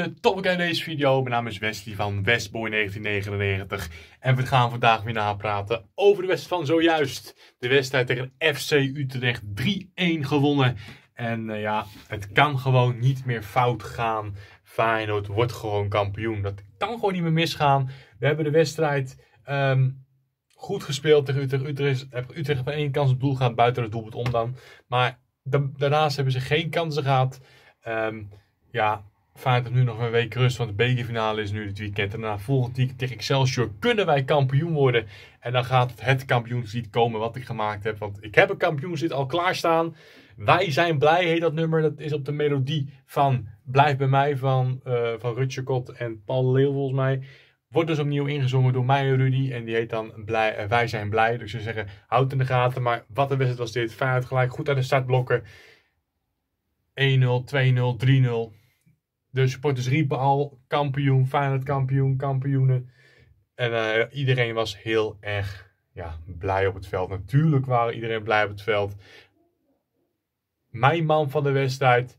mensen, top ik aan deze video. Mijn naam is Wesley van Westboy1999 en we gaan vandaag weer napraten over de wedstrijd van zojuist. De wedstrijd tegen FC Utrecht 3-1 gewonnen. En eh, ja, het kan gewoon niet meer fout gaan. Feyenoord wordt gewoon kampioen. Dat kan gewoon niet meer misgaan. We hebben de wedstrijd ehm, goed gespeeld tegen Utrecht. Utrecht, Utrecht op één kans op doel gaan buiten het doelpunt om dan. Maar daarnaast hebben ze geen kansen gehad. Um, ja, Feyenoord nu nog een week rust, want de bekerfinale is nu dit weekend. En daarna volgend weekend tegen Excelsior kunnen wij kampioen worden. En dan gaat het, het kampioenslied komen wat ik gemaakt heb. Want ik heb een kampioenslied al klaarstaan. Wij zijn blij, heet dat nummer. Dat is op de melodie van Blijf bij mij van, uh, van Rutje Kot en Paul Leeuw volgens mij. Wordt dus opnieuw ingezongen door mij en Rudy. En die heet dan blij, eh, Wij zijn blij. Dus ze zeggen, houd in de gaten. Maar wat een wedstrijd was dit. Feyenoord gelijk goed uit de startblokken. 1-0, 2-0, 3-0. De supporters riepen al kampioen, Feyenoord kampioen, kampioenen. En eh, iedereen was heel erg ja, blij op het veld. Natuurlijk waren iedereen blij op het veld. Mijn man van de wedstrijd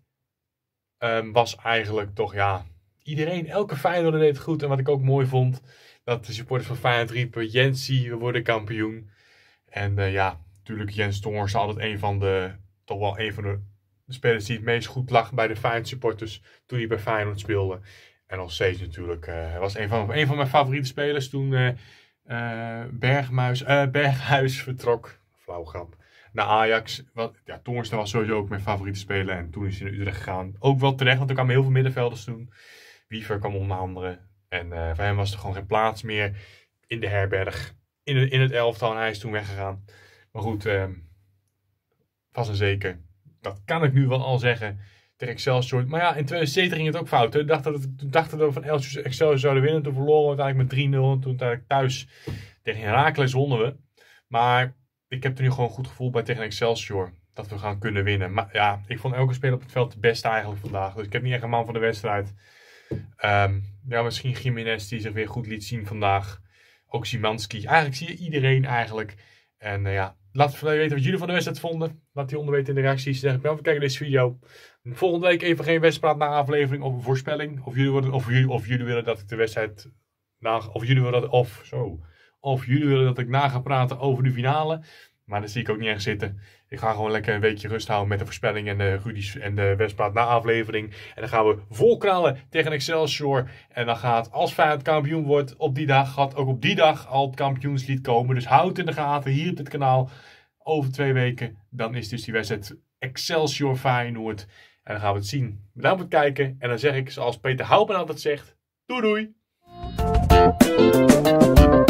ehm, was eigenlijk toch ja, iedereen, elke Feyenoorder deed het goed. En wat ik ook mooi vond, dat de supporters van Feyenoord riepen, Jensie, we worden kampioen. En eh, ja, natuurlijk Jens is altijd een van de, toch wel een van de de spelers die het meest goed lag bij de Feyenoord supporters toen hij bij Feyenoord speelde. En nog steeds natuurlijk. Eh, hij was een van, een van mijn favoriete spelers toen Bergmuis, eh, eh, Berghuis vertrok. Flauw grap naar Ajax. Wat, ja, Toornstra was sowieso ook mijn favoriete speler. En toen is hij naar Utrecht gegaan. Ook wel terecht, want er kwamen heel veel middenvelders toen. Wiever kwam onder andere. En voor hem was er gewoon geen plaats meer in de herberg. In, in het elftal. En hij is toen weggegaan. Maar goed, uh, vast en zeker dat kan ik nu wel al zeggen. Tegen Excelsior. Maar ja, in 2007 ging het ook fout. Hè. Dacht dat dat we van Excelsior zouden winnen. Toen verloren we uiteindelijk met 3-0. en Toen uiteindelijk thuis tegen Herakles wonnen we. Maar ik heb er nu gewoon een goed gevoel bij tegen Excelsior. Dat we gaan kunnen winnen. Maar ja, ik vond elke speler op het veld de beste eigenlijk vandaag. Dus ik heb niet echt een man van de wedstrijd. Ehm, ja, misschien Jiménez die zich weer goed liet zien vandaag. Ook Simanski. Eigenlijk zie je iedereen eigenlijk. En eh, ja, Laat me weten wat jullie van de wedstrijd vonden. Laat die onder weten in de reacties. Zeg ik wel voor kijken deze video. Volgende week even geen wedstrijd na aflevering of een voorspelling. Of jullie, worden, of, jullie, of jullie willen dat ik de wedstrijd na, of jullie willen dat, of zo. Of jullie willen dat ik na ga praten over de finale. Maar dat zie ik ook niet erg zitten. Ik ga gewoon lekker een weekje rust houden met de voorspelling en de Rudy's en de wedstrijd na aflevering. En dan gaan we vol tegen Excelsior. En dan gaat, als Feyenoord kampioen wordt op die dag, gaat ook op die dag al het kampioenslied komen. Dus houd in de gaten hier op dit kanaal. Over twee weken, dan is dus die wedstrijd Excelsior Feyenoord. En dan gaan we het zien. Bedankt voor het kijken. En dan zeg ik, zoals Peter Houben altijd zegt, doei doei!